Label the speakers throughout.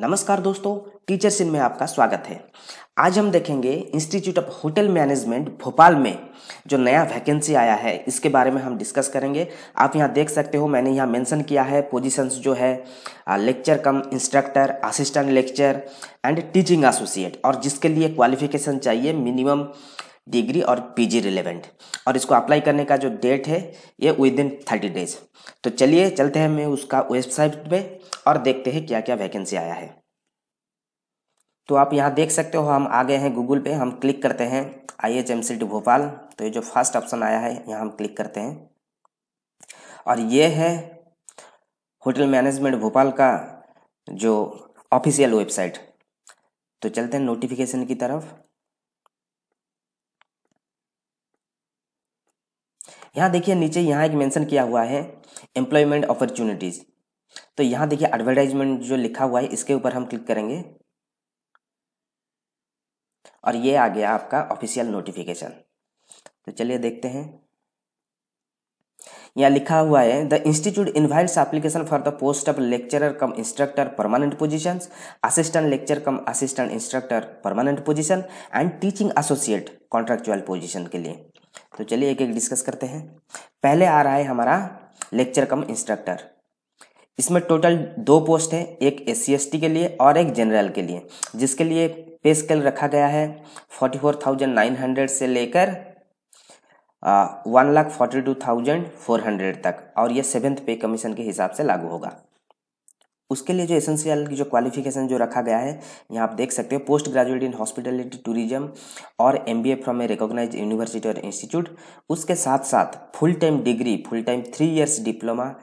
Speaker 1: नमस्कार दोस्तों टीचर सिंह में आपका स्वागत है आज हम देखेंगे institute of hotel management Bhopal में जो नया वैकेंसी आया है इसके बारे में हम डिस्कस करेंगे आप यहाँ देख सकते हो मैंने यहाँ मेंशन किया है पोजीशंस जो है lecture cum instructor assistant lecture and teaching associate और जिसके लिए क्वालिफिकेशन चाहिए मिनिमम डिग्री और पीजी रिलेवेंट और इसको अप्लाई करने का जो डेट है ये विद इन थर्टी डेज तो चलिए चलते हैं मैं उसका वेबसाइट में और देखते हैं क्या क्या वैकेंसी आया है तो आप यहाँ देख सकते हो हम आ गए हैं गूगल पे हम क्लिक करते हैं I H M C T Bhopal तो ये जो फर्स्ट ऑप्शन आया है यहाँ हम क्लिक करते हैं और ये है होटल मैनेजमेंट भोपाल का जो ऑफिशियल वेबसाइट तो चलते हैं नोटिफिकेशन की तरफ यहाँ देखिए नीचे यहाँ एक मेंशन किया हुआ है एम्प्लॉयमेंट अपॉर्चुनिटीज़ तो यहाँ देखिए एडवर्टाइजमेंट जो लिखा हुआ है इसके ऊपर हम क्लिक करेंगे और ये आ गया आपका ऑफिशियल नोटिफिकेशन तो चलिए देखते हैं यहाँ लिखा हुआ है the institute invites application for the post of lecturer cum instructor permanent position assistant lecture cum assistant instructor permanent position and teaching associate contractual position के लिए तो चलिए एक एक डिस्कस करते हैं पहले आ रहा है हमारा लेक्चर कम इंस्ट्रक्टर इसमें टोटल दो पोस्ट है एक एस सी के लिए और एक जनरल के लिए जिसके लिए पे स्केल रखा गया है forty four thousand nine hundred से लेकर one lakh forty two thousand four hundred तक और यह सेवेंथ पे कमीशन के हिसाब से लागू होगा उसके लिए जो एसेंशियल की जो क्वालिफिकेशन जो रखा गया है यहाँ आप देख सकते हो post graduate in hospitality tourism और M B A from a recognise university और इंस्टीट्यूट उसके साथ साथ full time degree full time three years diploma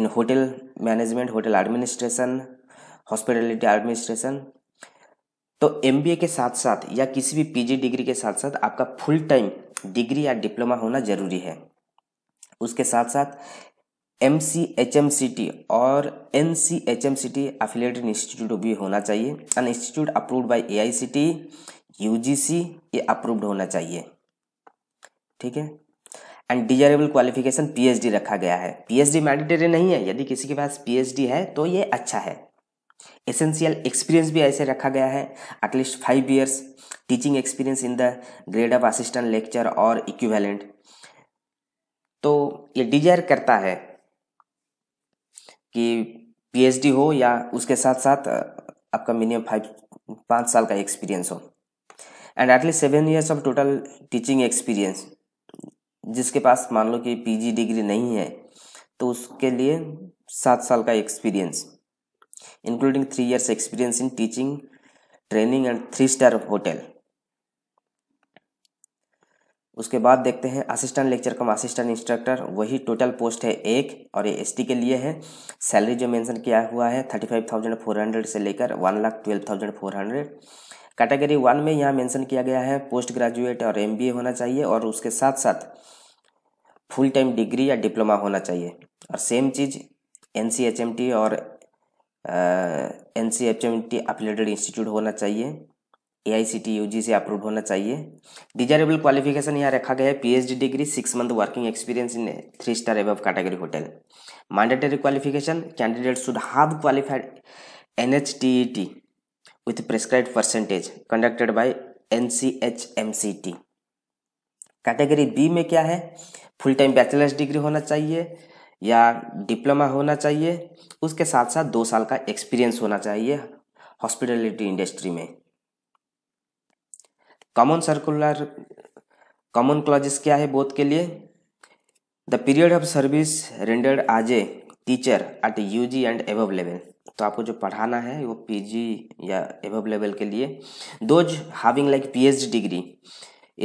Speaker 1: in hotel management hotel administration hospitality administration तो एम के साथ साथ या किसी भी पीजी डिग्री के साथ साथ आपका फुल टाइम डिग्री या डिप्लोमा होना जरूरी है उसके साथ साथ M C H M C T और N C H M C T affiliated institute भी होना चाहिए and institute approved by A I C T U G C ये अप्रूव्ड होना चाहिए ठीक है and desirable qualification P H D रखा गया है पीएचडी मैंडेटरी नहीं है यदि किसी के पास पी एच डी है तो ये अच्छा है एसेंशियल एक्सपीरियंस भी ऐसे रखा गया है at least five years teaching experience in the grade of assistant lecture और इक्विवेलेंट तो ये डिजायर करता है कि पीएचडी हो या उसके साथ साथ आपका मिनिमम फाइव पाँच साल का एक्सपीरियंस हो and at least seven years of total teaching experience जिसके पास मान लो कि पीजी डिग्री नहीं है तो उसके लिए सात साल का experience including three years experience in teaching training and three star hotel उसके बाद देखते हैं assistant lecture cum assistant instructor वही टोटल पोस्ट है एक और ये एसटी के लिए है सैलरी जो मेंशन किया हुआ है thirty five thousand four hundred से लेकर one lakh twelve thousand four hundred category one में यहाँ मेंशन किया गया है पोस्ट ग्रेजुएट और एम होना चाहिए और उसके साथ साथ फुल टाइम डिग्री या डिप्लोमा होना चाहिए और सेम चीज़ एन और N C H M T affiliated institute होना चाहिए ए आई सी टी यू जी से अप्रूव होना चाहिए डिजायरेबल क्वालिफिकेशन यहाँ रखा गया है P H D degree six month working experience in three star above category hotel mandatory qualification candidate should have qualified N H T E T with prescribe percentage conducted by N C H M C T category B में क्या है full time bachelor's degree होना चाहिए या diploma होना चाहिए उसके साथ साथ दो साल का एक्सपीरियंस होना चाहिए हॉस्पिटलिटी इंडस्ट्री में कॉमन सर्कुलर कॉमन क्लॉजेस क्या है बोथ के लिए the period of service rendered as a teacher at U G and above level तो आपको जो पढ़ाना है वो पी जी या एवब लेवल के लिए those having like P H D degree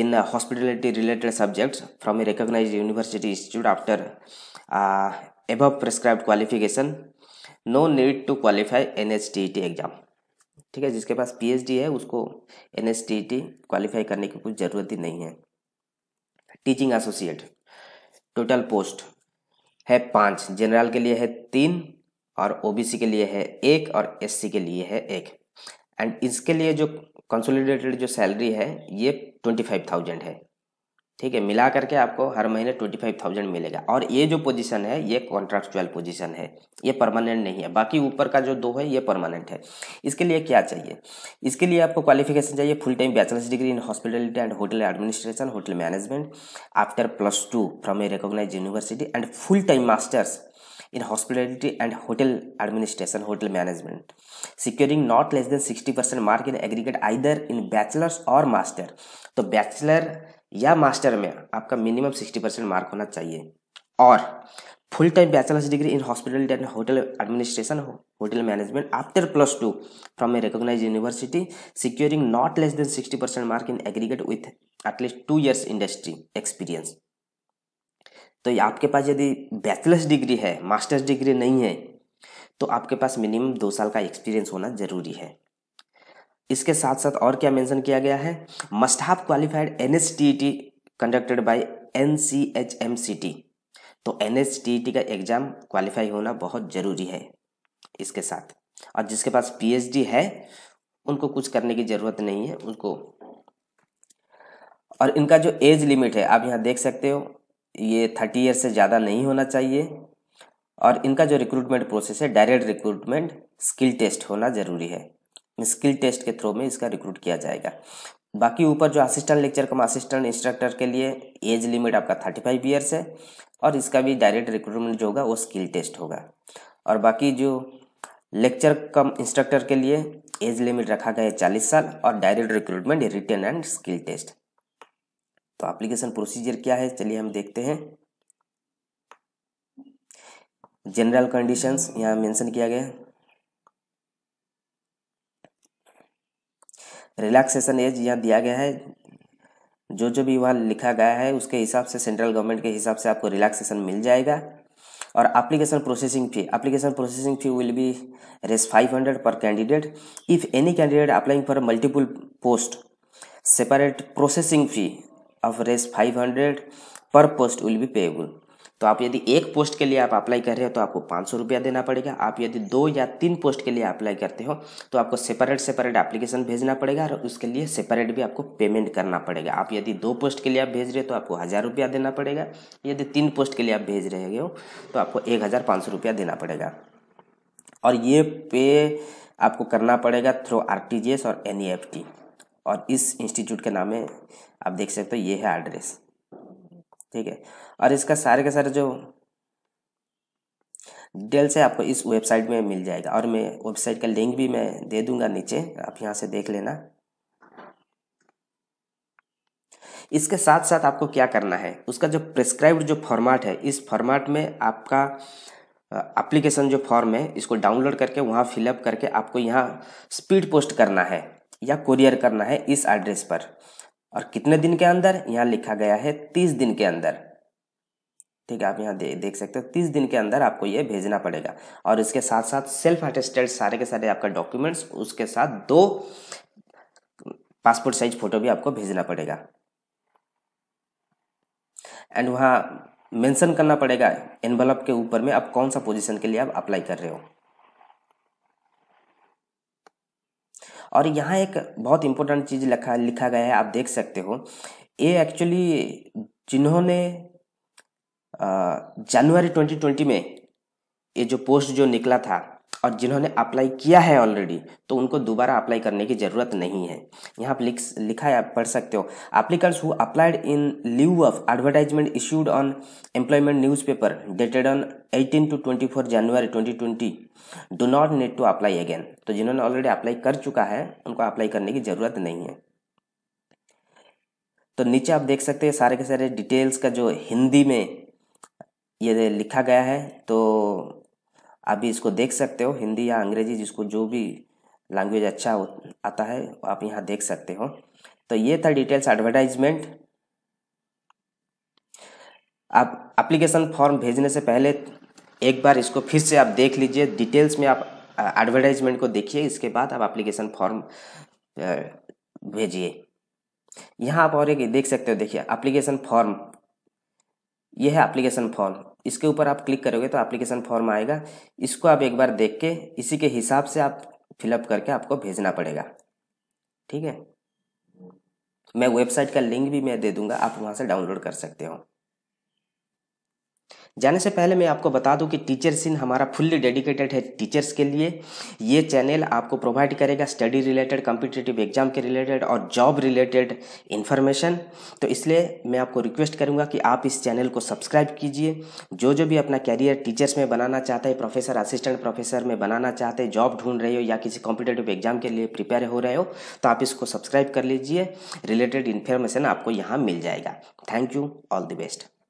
Speaker 1: in hospitality related subject from a recognise university institute after above prescribe qualification no need to qualify N H T E T exam ठीक है जिसके पास PhD है उसको N qualify e करने की कुछ ज़रूरत ही नहीं है टीचिंग एसोसिएट टोटल पोस्ट है पाँच जनरल के लिए है तीन और ओबीसी के लिए है एक और एससी के लिए है एक एंड इसके लिए जो कंसोलिडेटेड जो सैलरी है ये ट्वेंटी फाइव थाउजेंड है ठीक है मिला करके आपको हर महीने ट्वेंटी फाइव थाउजेंड मिलेगा और ये जो पोजीशन है ये कॉन्ट्रैक्चुअल पोजीशन है ये परमानेंट नहीं है बाकी ऊपर का जो दो है ये परमानेंट है इसके लिए क्या चाहिए इसके लिए आपको क्वालिफिकेशन चाहिए full time bachelor's degree in hospitality and hotel administration hotel management after plus two from a recognise university and full time master's in hospitality and hotel administration hotel management securing not less than sixty percent mark in aggregate either in bachelor's और master तो bachelor या master में आपका minimum sixty percent mark होना चाहिए और full time bachelor's degree in hospital and hotel administration hotel management after plus two from a recognise university securing not less than sixty percent mark in aggregate with at least two years industry experience तो आपके पास यदि bachelor's degree है master's degree नहीं है तो आपके पास minimum दो साल का एक्सपीरियंस होना ज़रूरी है इसके साथ साथ और क्या मेंशन किया गया है must have qualified N S T T conducted by N C H M C T तो एन एस टी टी का एग्जाम क्वालिफाई होना बहुत ज़रूरी है इसके साथ और जिसके पास पी एच डी है उनको कुछ करने की ज़रूरत नहीं है उनको और इनका जो एज लिमिट है आप यहाँ देख सकते हो ये थर्टी ईयर से ज़्यादा नहीं होना चाहिए और इनका जो रिक्रूटमेंट प्रोसेस है डायरेक्ट रिक्रूटमेंट स्किल टेस्ट होना ज़रूरी है स्किल टेस्ट के थ्रू में इसका रिक्रूट किया जाएगा बाकी ऊपर जो assistant lecture cum assistant instructor के लिए एज लिमिट आपका थर्टी फाइव ईयर्स है और इसका भी डायरेक्ट रिक्रूटमेंट जो होगा वो स्किल टेस्ट होगा और बाकी जो लेक्चर कम इंस्ट्रक्टर के लिए एज लिमिट रखा गया है चालीस साल और direct recruitment written and skill test तो एप्लीकेशन प्रोसीजर क्या है चलिए हम देखते हैं जनरल कंडीशंस यहाँ मेंशन किया गया है रिलैक्सेशन एज यहाँ दिया गया है जो जो भी वहाँ लिखा गया है उसके हिसाब से सेंट्रल गवर्नमेंट के हिसाब से आपको रिलैक्सेशन मिल जाएगा और application processing fee application processing fee will be Rs five hundred per candidate if any candidate applying for multiple post separate processing fee of Rs five hundred per post will be payable तो आप यदि एक post के लिए आप apply कर रहे हो तो आपको पाँच सौ रुपया देना पड़ेगा आप यदि दो या तीन पोस्ट के लिए अप्लाई करते हो तो आपको सेपरेट सेपरेट एप्लीकेशन भेजना पड़ेगा और उसके लिए सेपरेट भी आपको पेमेंट करना पड़ेगा आप यदि दो पोस्ट के लिए आप भेज रहे हो तो आपको हज़ार रुपया देना पड़ेगा यदि तीन पोस्ट के लिए आप भेज रहे हो तो आपको एक हज़ार पाँच सौ रुपया देना पड़ेगा और ये पे आपको करना पड़ेगा थ्रू आर और एन e और इस इंस्टीट्यूट के नाम है आप देख सकते हो ये है एड्रेस ठीक है और इसका सारे का सारे जो डिटेल्स है आपको इस वेबसाइट में मिल जाएगा और मैं वेबसाइट का लिंक भी मैं दे दूंगा नीचे आप यहाँ से देख लेना इसके साथ साथ आपको क्या करना है उसका जो प्रिस्क्राइब्ड जो फॉर्मेट है इस फॉर्मेट में आपका एप्लीकेशन जो फॉर्म है इसको डाउनलोड करके वहाँ फिलअप करके आपको यहाँ स्पीड पोस्ट करना है या कुरियर करना है इस एड्रेस पर और कितने दिन के अंदर यहाँ लिखा गया है तीस दिन के अंदर ठीक है आप यहाँ दे, देख सकते हो तीस दिन के अंदर आपको ये भेजना पड़ेगा और इसके साथ साथ सेल्फ अटेस्टेड सारे के सारे आपका डॉक्यूमेंट्स उसके साथ दो पासपोर्ट साइज फोटो भी आपको भेजना पड़ेगा एंड वहाँ मेंशन करना पड़ेगा एनवलप के ऊपर में आप कौन सा पोजीशन के लिए आप अप्लाई कर रहे हो और यहाँ एक बहुत इंपॉर्टेंट चीज़ लिखा लिखा गया है आप देख सकते हो ये एक्चुअली जिन्होंने जनवरी 2020 में ये जो पोस्ट जो निकला था और जिन्होंने अप्लाई किया है ऑलरेडी तो उनको दोबारा अप्लाई करने की ज़रूरत नहीं है यहाँ पर लिख लिखा है आप पढ़ सकते हो applicants who applied in lieu of advertisement issued on employment newspaper dated on 18 to 24 January 2020 do not need to apply again तो जिन्होंने ऑलरेडी अप्लाई कर चुका है उनको अप्लाई करने की ज़रूरत नहीं है तो नीचे आप देख सकते हैं सारे के सारे डिटेल्स का जो हिंदी में ये लिखा गया है तो आप भी इसको देख सकते हो हिंदी या अंग्रेजी जिसको जो भी लैंग्वेज अच्छा आता है आप यहाँ देख सकते हो तो ये था डिटेल्स एडवर्टाइजमेंट आप एप्लीकेशन फॉर्म भेजने से पहले एक बार इसको फिर से आप देख लीजिए डिटेल्स में आप एडवर्टाइजमेंट को देखिए इसके बाद आप एप्लीकेशन फॉर्म भेजिए यहाँ आप और एक देख सकते हो देखिए एप्लीकेशन फॉर्म ये है एप्लीकेशन फॉर्म इसके ऊपर आप क्लिक करोगे तो एप्लीकेशन फॉर्म आएगा इसको आप एक बार देख के इसी के हिसाब से आप फिलअप करके आपको भेजना पड़ेगा ठीक है मैं वेबसाइट का लिंक भी मैं दे दूंगा आप वहाँ से डाउनलोड कर सकते हो जाने से पहले मैं आपको बता दूं कि टीचर सिन हमारा फुल्ली डेडिकेटेड है टीचर्स के लिए ये चैनल आपको प्रोवाइड करेगा स्टडी रिलेटेड कॉम्पिटेटिव एग्जाम के रिलेटेड और जॉब रिलेटेड इन्फॉर्मेशन तो इसलिए मैं आपको रिक्वेस्ट करूंगा कि आप इस चैनल को सब्सक्राइब कीजिए जो जो भी अपना कैरियर टीचर्स में बनाना चाहते हैं प्रोफेसर असिस्टेंट प्रोफेसर में बनाना चाहते हैं जॉब ढूंढ रहे हो या किसी कॉम्पिटेटिव एग्जाम के लिए प्रिपेयर हो रहे हो तो आप इसको सब्सक्राइब कर लीजिए रिलेटेड इन्फॉर्मेशन आपको यहाँ मिल जाएगा thank you all the best